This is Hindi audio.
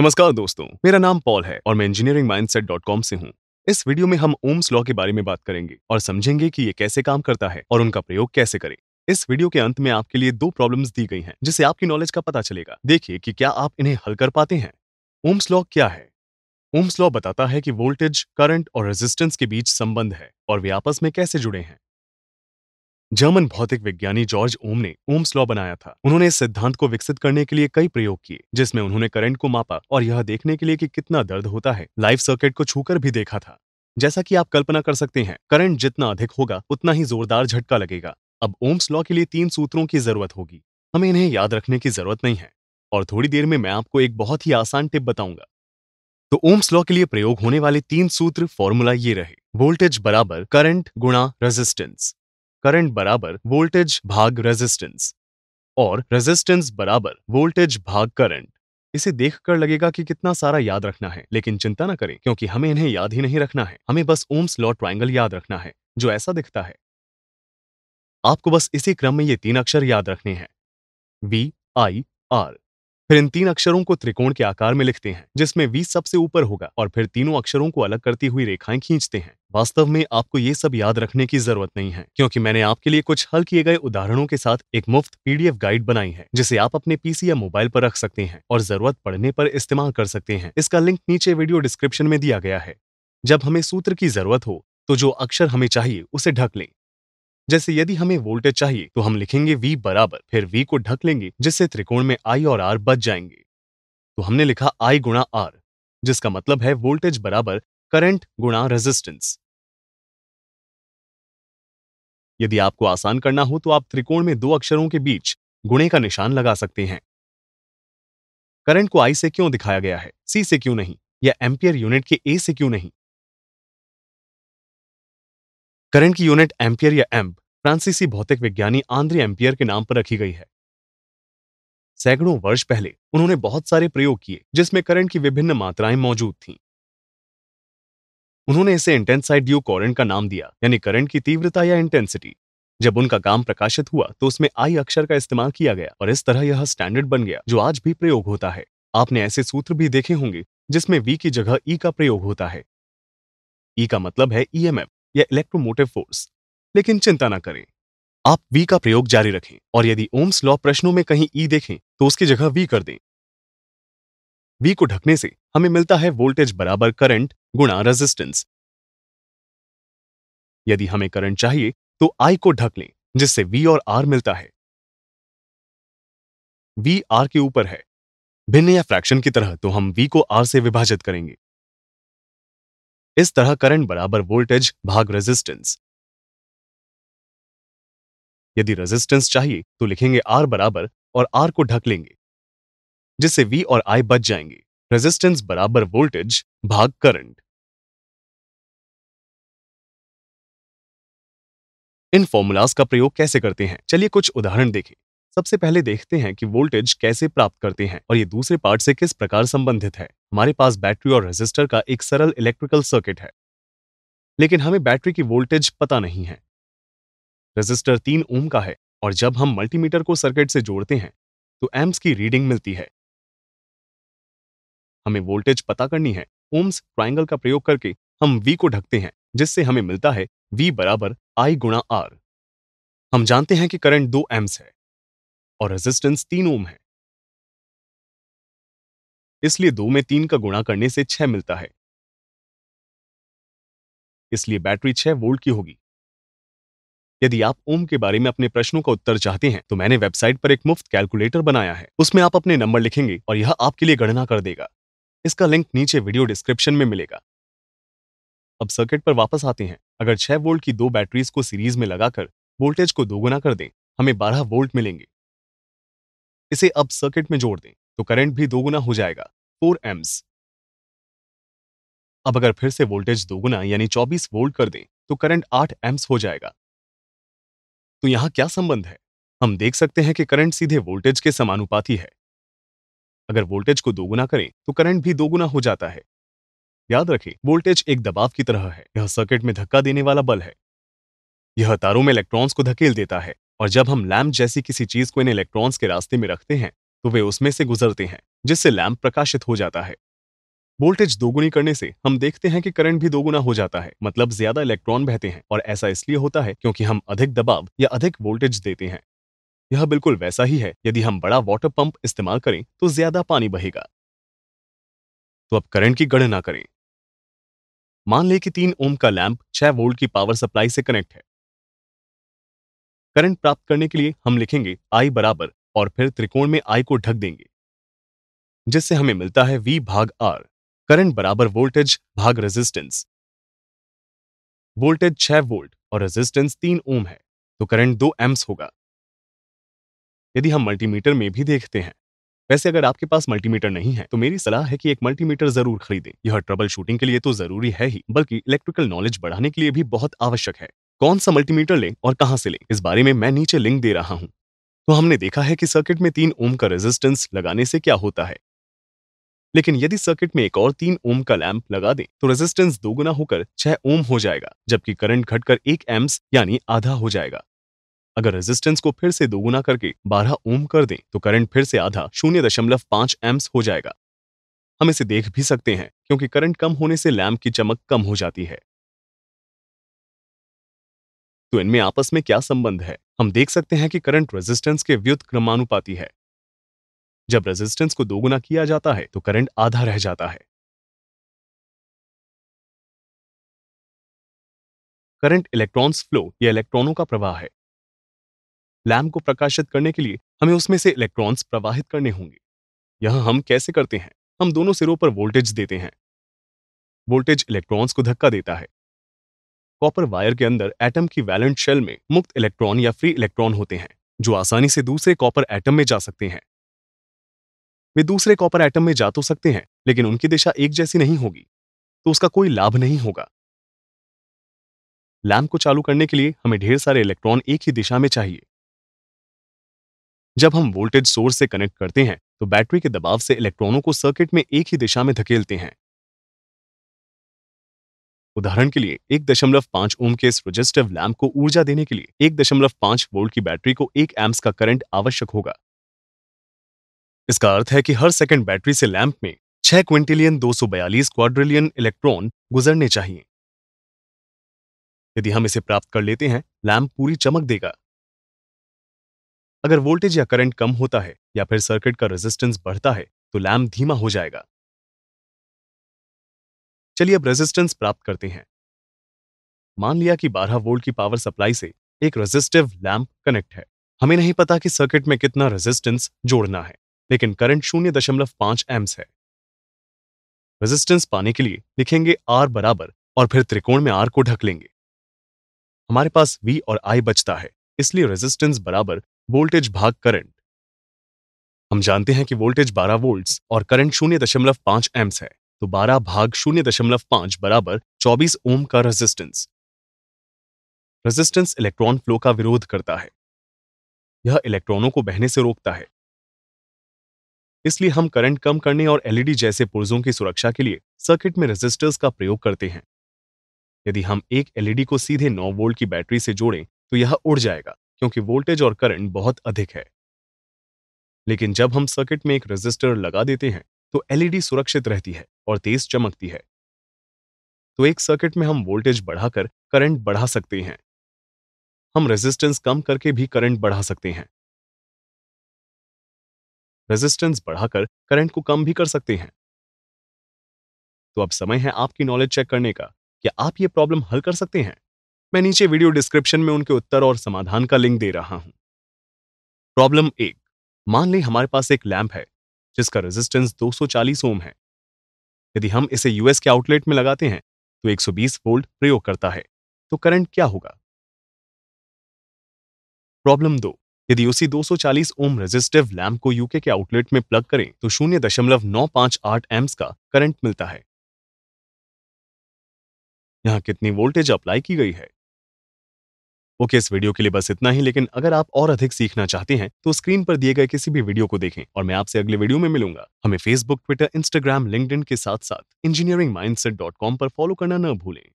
नमस्कार दोस्तों मेरा नाम पॉल है और मैं इंजीनियरिंग माइंडसेट डॉट कॉम से हूँ इस वीडियो में हम ओम्स लॉ के बारे में बात करेंगे और समझेंगे कि ये कैसे काम करता है और उनका प्रयोग कैसे करें इस वीडियो के अंत में आपके लिए दो प्रॉब्लम्स दी गई हैं जिससे आपकी नॉलेज का पता चलेगा देखिए कि क्या आप इन्हें हल कर पाते हैं ओम्स लॉ क्या है ओम्स लॉ बताता है कि वोल्टेज करंट और रेजिस्टेंस के बीच संबंध है और वे आपस में कैसे जुड़े हैं जर्मन भौतिक विज्ञानी जॉर्ज ओम ने ओम्स लॉ बनाया था उन्होंने इस सिद्धांत को विकसित करने के लिए कई प्रयोग किए जिसमें उन्होंने करंट को मापा और यह देखने के लिए कि कितना दर्द होता है लाइफ सर्किट को छूकर भी देखा था जैसा कि आप कल्पना कर सकते हैं करंट जितना अधिक होगा उतना ही जोरदार झटका लगेगा अब ओम्स लॉ के लिए तीन सूत्रों की जरूरत होगी हमें इन्हें याद रखने की जरूरत नहीं है और थोड़ी देर में मैं आपको एक बहुत ही आसान टिप बताऊंगा तो ओम्स लॉ के लिए प्रयोग होने वाले तीन सूत्र फॉर्मूला ये रहे वोल्टेज बराबर करंट गुणा रेजिस्टेंस करंट बराबर वोल्टेज भाग रेजिस्टेंस और रेजिस्टेंस बराबर वोल्टेज भाग करंट इसे देखकर लगेगा कि कितना सारा याद रखना है लेकिन चिंता ना करें क्योंकि हमें इन्हें याद ही नहीं रखना है हमें बस ओम्स लॉ ट्राइंगल याद रखना है जो ऐसा दिखता है आपको बस इसी क्रम में ये तीन अक्षर याद रखने हैं वी आई आर फिर इन तीन अक्षरों को त्रिकोण के आकार में लिखते हैं जिसमें वी सबसे ऊपर होगा और फिर तीनों अक्षरों को अलग करती हुई रेखाएं खींचते हैं वास्तव में आपको ये सब याद रखने की जरूरत नहीं है क्योंकि मैंने आपके लिए कुछ हल किए गए उदाहरणों के साथ एक मुफ्त पीडीएफ गाइड बनाई है जिसे आप अपने पीसी या मोबाइल पर रख सकते हैं और जरूरत पड़ने पर इस्तेमाल कर सकते हैं इसका लिंक नीचे वीडियो डिस्क्रिप्शन में दिया गया है जब हमें सूत्र की जरूरत हो तो जो अक्षर हमें चाहिए उसे ढक लें जैसे यदि हमें वोल्टेज चाहिए तो हम लिखेंगे V बराबर फिर V को ढक लेंगे जिससे त्रिकोण में I और R बच जाएंगे तो हमने लिखा I गुणा आर जिसका मतलब है वोल्टेज बराबर करंट गुणा रेजिस्टेंस यदि आपको आसान करना हो तो आप त्रिकोण में दो अक्षरों के बीच गुणे का निशान लगा सकते हैं करंट को आई से क्यों दिखाया गया है सी से क्यों नहीं या एम्पियर यूनिट के ए से क्यों नहीं करंट की यूनिट एम्पियर या एम्प फ्रांसीसी भौतिक विज्ञानी आंद्रे एम्पियर के नाम पर रखी गई है सैकड़ों वर्ष पहले उन्होंने बहुत सारे प्रयोग किए जिसमें करंट की विभिन्न मात्राएं मौजूद थीं उन्होंने इसे इंटेंसाइड ड्यू कॉरेंट का नाम दिया यानी करंट की तीव्रता या इंटेंसिटी जब उनका काम प्रकाशित हुआ तो उसमें आई अक्षर का इस्तेमाल किया गया और इस तरह यह स्टैंडर्ड बन गया जो आज भी प्रयोग होता है आपने ऐसे सूत्र भी देखे होंगे जिसमें वी की जगह ई e का प्रयोग होता है ई e का मतलब है ई e या इलेक्ट्रोमोटिव फोर्स लेकिन चिंता ना करें आप वी का प्रयोग जारी रखें और यदि ओम्स लॉ प्रश्नों में कहीं ई देखें तो उसकी जगह वी कर दें वी को ढकने से हमें मिलता है वोल्टेज बराबर करंट गुणा रेजिस्टेंस यदि हमें करंट चाहिए तो आई को ढक लें जिससे वी और आर मिलता है वी आर के ऊपर है भिन्न या फ्रैक्शन की तरह तो हम वी को आर से विभाजित करेंगे इस तरह करंट बराबर वोल्टेज भाग रेजिस्टेंस यदि रेजिस्टेंस चाहिए तो लिखेंगे आर बराबर और आर को ढक लेंगे जिससे वी और आई बच जाएंगे रेजिस्टेंस बराबर वोल्टेज भाग करंट इन फॉर्मूलाज का प्रयोग कैसे करते हैं चलिए कुछ उदाहरण देखें सबसे पहले देखते हैं कि वोल्टेज कैसे प्राप्त करते हैं और ये दूसरे पार्ट से किस प्रकार संबंधित है हमारे पास बैटरी और रेजिस्टर का एक सरल इलेक्ट्रिकल सर्किट है लेकिन हमें बैटरी की वोल्टेज पता नहीं है रेजिस्टर तीन ओम का है और जब हम मल्टीमीटर को सर्किट से जोड़ते हैं तो एम्स की रीडिंग मिलती है हमें वोल्टेज पता करनी है ओम्स ट्राइंगल का प्रयोग करके हम V को ढकते हैं जिससे हमें मिलता है V बराबर I गुणा आर हम जानते हैं कि करंट दो एम्स है और रेजिस्टेंस तीन ओम है इसलिए दो में तीन का गुणा करने से छह मिलता है इसलिए बैटरी छह वोल्ट की होगी यदि आप ओम के बारे में अपने प्रश्नों का उत्तर चाहते हैं तो मैंने वेबसाइट पर एक मुफ्त कैलकुलेटर बनाया है उसमें आप अपने नंबर लिखेंगे और यह आपके लिए गणना कर देगा इसका लिंक नीचे वीडियो डिस्क्रिप्शन में मिलेगा अब सर्किट पर वापस आते हैं अगर 6 वोल्ट की दो बैटरीज को सीरीज में लगाकर वोल्टेज को दोगुना कर दें हमें 12 वोल्ट मिलेंगे इसे अब सर्किट में जोड़ दें तो करंट भी दोगुना हो जाएगा 4 एम्स अब अगर फिर से वोल्टेज दोगुना यानी 24 वोल्ट कर दें तो करंट 8 एम्स हो जाएगा तो यहां क्या संबंध है हम देख सकते हैं कि करंट सीधे वोल्टेज के समानुपाती है अगर वोल्टेज को दोगुना करें तो करंट भी दोगुना हो जाता है याद रखें वोल्टेज एक दबाव की तरह है यह सर्किट में धक्का देने वाला बल है यह तारों में इलेक्ट्रॉन्स को धकेल देता है और जब हम लैम्प जैसी किसी चीज को इन इलेक्ट्रॉन्स के रास्ते में रखते हैं तो वे उसमें से गुजरते हैं जिससे लैम्प प्रकाशित हो जाता है वोल्टेज दोगुनी करने से हम देखते हैं कि करंट भी दोगुना हो जाता है मतलब ज्यादा इलेक्ट्रॉन बहते हैं और ऐसा इसलिए होता है क्योंकि हम अधिक दबाव या अधिक वोल्टेज देते हैं यह बिल्कुल वैसा ही है यदि हम बड़ा वाटर पंप इस्तेमाल करें तो ज्यादा पानी बहेगा तो अब करंट की गणना करें मान लें कि तीन ओम का लैंप छह वोल्ट की पावर सप्लाई से कनेक्ट है करंट प्राप्त करने के लिए हम लिखेंगे आई बराबर और फिर त्रिकोण में आई को ढक देंगे जिससे हमें मिलता है वी भाग आर करंट बराबर वोल्टेज भाग रेजिस्टेंस वोल्टेज छह वोल्ट और रेजिस्टेंस तीन ओम है तो करंट दो एम्स होगा यदि हम मल्टीमीटर में भी देखते हैं वैसे अगर आपके पास मल्टीमीटर नहीं है तो मेरी सलाह है कि एक मल्टीमीटर जरूर खरीदें यह ट्रबल शूटिंग के लिए तो जरूरी है ही बल्कि इलेक्ट्रिकल नॉलेज बढ़ाने के लिए भी बहुत आवश्यक है कौन सा मल्टीमीटर लें और कहां से लें इस बारे में मैं नीचे लिंक दे रहा हूं तो हमने देखा है कि सर्किट में तीन ओम का रेजिस्टेंस लगाने से क्या होता है लेकिन यदि सर्किट में एक और तीन ओम का लैंप लगा दें तो रेजिस्टेंस दोगुना होकर छह ओम हो जाएगा जबकि करंट घटकर एक एम्स यानी आधा हो जाएगा अगर रेजिस्टेंस को फिर से दोगुना करके बारह ओम कर दें तो करंट फिर से आधा शून्य दशमलव पांच एम्स हो जाएगा हम इसे देख भी सकते हैं क्योंकि करंट कम होने से लैम्प की चमक कम हो जाती है तो इनमें आपस में क्या संबंध है हम देख सकते हैं कि करंट रेजिस्टेंस के व्युत क्रमानुपाती है जब रेजिस्टेंस को दोगुना किया जाता है तो करंट आधा रह जाता है करंट इलेक्ट्रॉन्स फ्लो या इलेक्ट्रॉनों का प्रवाह है लैम्प को प्रकाशित करने के लिए हमें उसमें से इलेक्ट्रॉन्स प्रवाहित करने होंगे यह हम कैसे करते हैं हम दोनों सिरों पर वोल्टेज देते हैं वोल्टेज इलेक्ट्रॉन्स को धक्का देता है कॉपर वायर के अंदर एटम की वैलेंट शेल में मुक्त इलेक्ट्रॉन या फ्री इलेक्ट्रॉन होते हैं जो आसानी से दूसरे कॉपर एटम में जा सकते हैं वे दूसरे कॉपर एटम में जा तो सकते हैं लेकिन उनकी दिशा एक जैसी नहीं होगी तो उसका कोई लाभ नहीं होगा लैम्प को चालू करने के लिए हमें ढेर सारे इलेक्ट्रॉन एक ही दिशा में चाहिए जब हम वोल्टेज सोर्स से कनेक्ट करते हैं तो बैटरी के दबाव से इलेक्ट्रॉनों को सर्किट में एक ही दिशा में धकेलते हैं उदाहरण के लिए एक दशमलव पांच ओम के इस रजिस्टिव लैम्प को ऊर्जा देने के लिए एक दशमलव पांच वोल्ट की बैटरी को एक एम्स का करंट आवश्यक होगा इसका अर्थ है कि हर सेकंड बैटरी से लैम्प में छह क्विंटिलियन दो सौ बयालीस क्वाड्रिलियन इलेक्ट्रॉन गुजरने चाहिए यदि हम इसे प्राप्त कर लेते हैं लैम्प पूरी चमक देगा अगर वोल्टेज या करंट कम होता है या फिर सर्किट का रेजिस्टेंस बढ़ता है तो लैम्प धीमा हो जाएगा चलिए अब रेजिस्टेंस प्राप्त करते हैं मान लिया कि 12 वोल्ट की पावर सप्लाई से एक रेजिस्टिव लैम्प कनेक्ट है हमें नहीं पता कि सर्किट में कितना रेजिस्टेंस जोड़ना है लेकिन करंट शून्य दशमलव पांच एम्स है रेजिस्टेंस पाने के लिए लिखेंगे आर बराबर और फिर त्रिकोण में आर को ढक लेंगे हमारे पास वी और आई बचता है इसलिए रेजिस्टेंस बराबर वोल्टेज भाग करंट हम जानते हैं कि वोल्टेज 12 वोल्ट और करंट शून्य दशमलव पांच एम्स है तो 12 भाग शून्य दशमलव पांच बराबर 24 ओम का रेजिस्टेंस रेजिस्टेंस इलेक्ट्रॉन फ्लो का विरोध करता है यह इलेक्ट्रॉनों को बहने से रोकता है इसलिए हम करंट कम करने और एलईडी e जैसे पुर्जों की सुरक्षा के लिए सर्किट में रेजिस्टर्स का प्रयोग करते हैं यदि हम एक एलईडी e को सीधे 9 वोल्ट की बैटरी से जोड़ें तो यह उड़ जाएगा क्योंकि वोल्टेज और करंट बहुत अधिक है लेकिन जब हम सर्किट में एक रेजिस्टर लगा देते हैं तो एलईडी सुरक्षित रहती है और तेज चमकती है तो एक सर्किट में हम वोल्टेज बढ़ाकर करंट बढ़ा सकते हैं हम रेजिस्टेंस कम करके भी करंट बढ़ा सकते हैं रेजिस्टेंस बढ़ाकर करंट को कम भी कर सकते हैं तो अब समय है आपकी नॉलेज चेक करने का क्या आप ये प्रॉब्लम हल कर सकते हैं मैं नीचे वीडियो डिस्क्रिप्शन में उनके उत्तर और समाधान का लिंक दे रहा हूं प्रॉब्लम एक मान ली हमारे पास एक लैंप है जिसका रेजिस्टेंस 240 ओम है यदि हम इसे यूएस के आउटलेट में लगाते हैं तो 120 वोल्ट प्रयोग करता है तो करंट क्या होगा प्रॉब्लम दो यदि उसी 240 ओम रेजिस्टिव लैंप को यूके के आउटलेट में प्लग करें तो शून्य दशमलव नौ पांच आठ एम्स का करंट मिलता है यहां कितनी वोल्टेज अप्लाई की गई है ओके इस वीडियो के लिए बस इतना ही लेकिन अगर आप और अधिक सीखना चाहते हैं तो स्क्रीन पर दिए गए किसी भी वीडियो को देखें और मैं आपसे अगले वीडियो में मिलूंगा हमें फेसबुक ट्विटर इंस्टाग्राम लिंक्डइन के साथ साथ इंजीनियरिंग कॉम पर फॉलो करना न भूलें